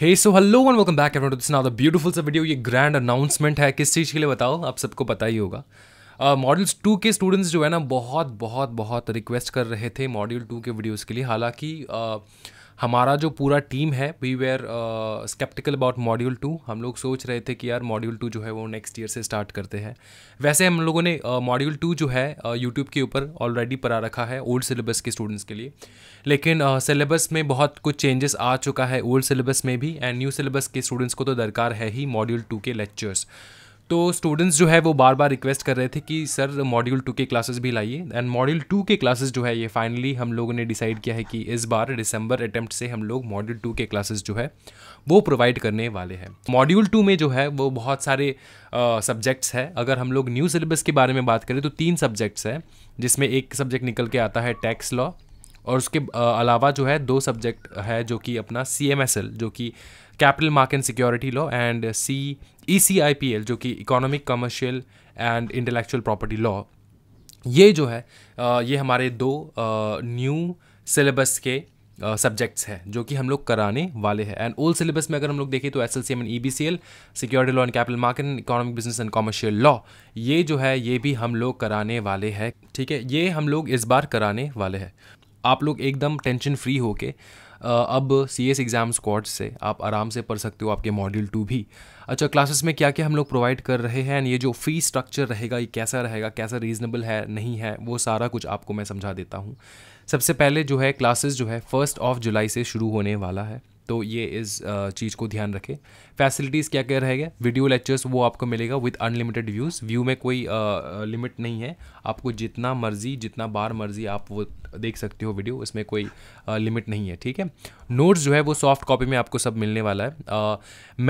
hey so hello and welcome back everyone to this now the beautiful सा video ये grand announcement है किस चीज़ के लिए बताओ आप सबको पता ही होगा मॉड्यूल्स टू के स्टूडेंट्स जो है ना बहुत बहुत बहुत रिक्वेस्ट कर रहे थे मॉड्यूल टू के वीडियोज़ के लिए हालांकि uh, हमारा जो पूरा टीम है we were sceptical about module two हम लोग सोच रहे थे कि यार मॉड्यूल टू जो है वो नेक्स्ट ईयर से स्टार्ट करते हैं वैसे हम लोगों ने मॉड्यूल uh, टू जो है यूट्यूब uh, के ऊपर ऑलरेडी परा रखा है ओल्ड सिलेबस के स्टूडेंट्स के लिए लेकिन सिलेबस uh, में बहुत कुछ चेंजेस आ चुका है ओल्ड सिलेबस में भी एंड न्यू सिलेबस के स्टूडेंट्स को तो दरकार है ही मॉड्यूल टू के लेक्चर्स तो स्टूडेंट्स जो है वो बार बार रिक्वेस्ट कर रहे थे कि सर मॉड्यूल टू के क्लासेस भी लाइए एंड मॉड्यूल टू के क्लासेस जो है ये फाइनली हम लोगों ने डिसाइड किया है कि इस बार दिसंबर अटैम्प्ट से हम लोग मॉड्यूल टू के क्लासेस जो है वो प्रोवाइड करने वाले हैं मॉड्यूल टू में जो है वो बहुत सारे सब्जेक्ट्स हैं अगर हम लोग न्यू सिलेबस के बारे में बात करें तो तीन सब्जेक्ट्स हैं जिसमें एक सब्जेक्ट निकल के आता है टैक्स लॉ और उसके अलावा जो है दो सब्जेक्ट है जो कि अपना सी एम एस एल जो कि capital market and security law and C E C I P L जो कि economic commercial and intellectual property law ये जो है ये हमारे दो न्यू सिलेबस के सब्जेक्ट्स हैं जो कि हम लोग कराने वाले हैं एंड ओल्ड सिलेबस में अगर हम लोग देखें तो S L C M and E B C L security law and capital market and economic business and commercial law ये जो है ये भी हम लोग कराने वाले हैं ठीक है ये हम लोग इस बार कराने वाले हैं आप लोग एकदम टेंशन फ्री होके अब सी एस एग्ज़ाम स्कॉड से आप आराम से पढ़ सकते हो आपके मॉड्यूल टू भी अच्छा क्लासेस में क्या क्या हम लोग प्रोवाइड कर रहे हैं एंड ये जो फ़ी स्ट्रक्चर रहेगा ये कैसा रहेगा कैसा रीज़नेबल है नहीं है वो सारा कुछ आपको मैं समझा देता हूँ सबसे पहले जो है क्लासेस जो है फर्स्ट ऑफ जुलाई से शुरू होने वाला है तो ये इस चीज़ को ध्यान रखें फैसिलिटीज़ क्या क्या रहेगा वीडियो लेक्चर्स वो आपको मिलेगा विद अनलिमिटेड व्यूज़ व्यू में कोई लिमिट नहीं है आपको जितना मर्जी जितना बार मर्जी आप वो देख सकते हो वीडियो इसमें कोई लिमिट नहीं है ठीक है नोट्स जो है वो सॉफ्ट कॉपी में आपको सब मिलने वाला है uh,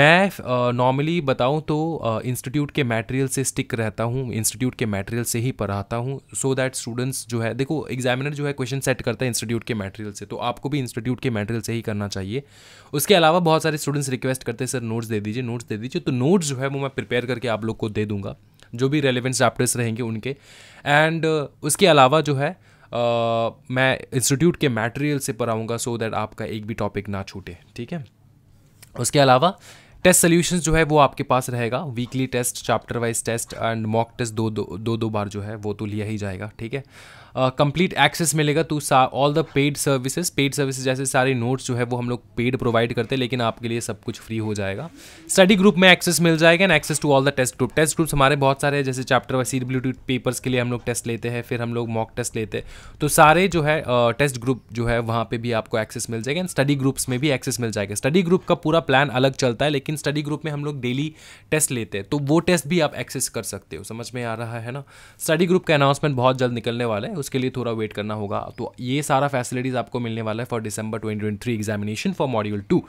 मैं नॉर्मली बताऊँ तो इंस्टीट्यूट के मटेरियल से स्टिक रहता हूँ इंस्टीट्यूट के मटेरियल से ही पढ़ाता हूँ सो दैट स्टूडेंट्स जो है देखो एग्जामिनर जो है क्वेश्चन सेट करता है इंस्टीट्यूट के मटेरियल से तो आपको भी इंस्टीट्यूट के मटेरियल से ही करना चाहिए उसके अलावा बहुत सारे स्टूडेंट्स रिक्वेस्ट करते हैं सर नोट्स दे दीजिए नोट्स दे दीजिए तो नोट्स जो है वो मैं प्रिपेयर करके आप लोग को दे दूंगा जो भी रेलिवेंट चैप्टर्स रहेंगे उनके एंड उसके अलावा जो है मैं इंस्टीट्यूट के मटेरियल से पढ़ाऊँगा सो दैट आपका एक भी टॉपिक ना छूटे ठीक है उसके अलावा टेस्ट सोल्यूशन जो है वो आपके पास रहेगा weekly test chapter wise test and mock test दो दो दो दो बार जो है वो तो लिया ही जाएगा ठीक है कंप्लीट uh, एक्सेस मिलेगा to all the paid services paid services जैसे सारे नोट्स जो है वो हम लोग पेड प्रोवाइड करते हैं लेकिन आपके लिए सब कुछ फ्री हो जाएगा स्टडी ग्रुप में एक्सेस मिल जाएगा and access to all the test group test groups हमारे बहुत सारे जैसे chapter wise C W papers के लिए हम लोग टेस्ट लेते हैं फिर हम लोग मॉक टेस्ट लेते हैं तो सारे जो है टेस्ट uh, ग्रुप जो है वहाँ पर भी आपको एक्सेस मिल जाएगा एंड स्टडी ग्रुप्स में भी एक्सेस मिल जाएगा स्टडी ग्रुप का पूरा प्लान अलग चलता है लेकिन लेकिन स्टडी ग्रुप में हम लोग डेली टेस्ट लेते हैं तो वो टेस्ट भी आप एक्सेस कर सकते हो समझ में आ रहा है ना स्टडी ग्रुप का अनाउंसमेंट बहुत जल्द निकलने वाला है उसके लिए थोड़ा वेट करना होगा तो ये सारा फैसिलिटीज़ आपको मिलने वाला है for December twenty examination for module two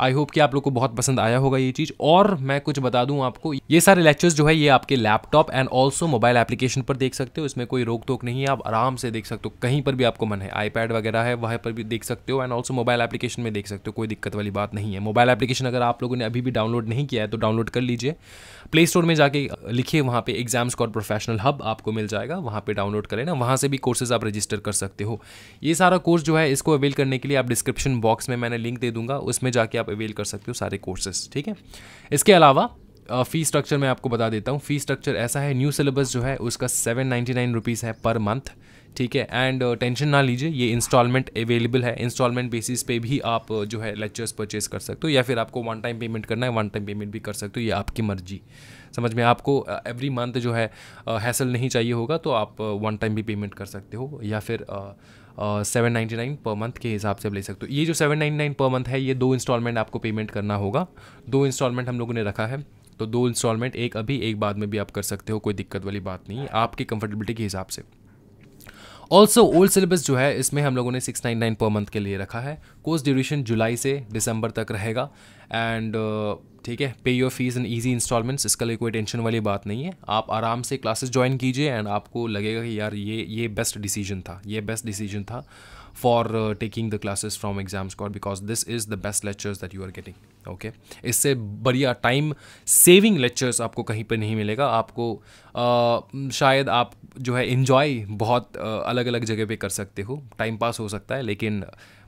I hope कि आप लोग को बहुत पसंद आया होगा ये चीज़ और मैं कुछ बता दूँ आपको ये सारे लेक्चर्स जो है ये आपके laptop and also mobile application पर देख सकते हो इसमें कोई रोक टोक नहीं है आप आराम से देख सकते हो कहीं पर भी आपको मन है आईपैड वगैरह है वहाँ पर भी देख सकते हो एंड ऑल्सो मोबाइल एप्लीकेशन में देख सकते हो कोई दिक्कत वाली बात नहीं है मोबाइल एप्लीकेशन अगर आप लोगों ने अभी भी डाउनलोड नहीं किया है तो डाउनलोड कर लीजिए प्ले स्टोर में जाके लिखिए वहाँ पे एग्जाम स्कॉर प्रोफेशनल हब आपको मिल जाएगा वहाँ पे डाउनलोड करें ना वहाँ से भी कोर्सेज आप रजिस्टर कर सकते हो ये सारा कोर्स जो है इसको अवेल करने के लिए आप डिस्क्रिप्शन बॉक्स में मैंने लिंक दे दूंगा उसमें जाके आप आप अवेल कर सकते हो सारे कोर्सेज ठीक है इसके अलावा फ़ी uh, स्ट्रक्चर मैं आपको बता देता हूँ फ़ी स्ट्रक्चर ऐसा है न्यू सिलेबस जो है उसका सेवन नाइन्टी नाइन रुपीज़ है पर मंथ ठीक है एंड टेंशन uh, ना लीजिए ये इंस्टॉलमेंट अवेलेबल है इंस्टॉलमेंट बेसिस पे भी आप uh, जो है लेक्चर्स परचेज कर सकते हो या फिर आपको वन टाइम पेमेंट करना है वन टाइम पेमेंट भी कर सकते हो ये आपकी मर्जी समझ में आपको एवरी uh, मंथ जो है हैसल नहीं चाहिए होगा तो आप वन टाइम भी पेमेंट कर सकते हो या फिर seven ninety nine per month के हिसाब से ले सकते हो ये जो seven ninety nine per month है ये दो इंस्टॉलमेंट आपको पेमेंट करना होगा दो इंस्टॉलमेंट हम लोगों ने रखा है तो दो इंस्टॉलमेंट एक अभी एक बाद में भी आप कर सकते हो कोई दिक्कत वाली बात नहीं आपकी कंफर्टेबिलिटी के हिसाब से ऑल्सो ओल्ड सिलेबस जो है इसमें हम लोगों ने 699 पर मंथ के लिए रखा है कोर्स ड्यूरेशन जुलाई से दिसंबर तक रहेगा एंड uh, ठीक है pay your fees in easy instalments इसका लिए कोई टेंशन वाली बात नहीं है आप आराम से क्लासेस ज्वाइन कीजिए एंड आपको लगेगा कि यार ये ये बेस्ट डिसीजन था ये बेस्ट डिसीजन था for taking the classes from exam score because this is the best lectures that you are getting okay इससे बढ़िया टाइम सेविंग लेक्चर्स आपको कहीं पर नहीं मिलेगा आपको uh, शायद आप जो है इन्जॉय बहुत अलग अलग जगह पे कर सकते हो टाइम पास हो सकता है लेकिन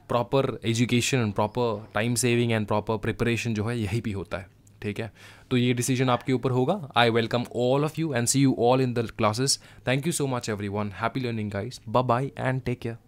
proper education proper time saving and proper preparation जो है यही भी होता है ठीक है तो ये डिसीजन आपके ऊपर होगा I welcome all of you and see you all in the classes thank you so much everyone happy learning guys bye bye and take care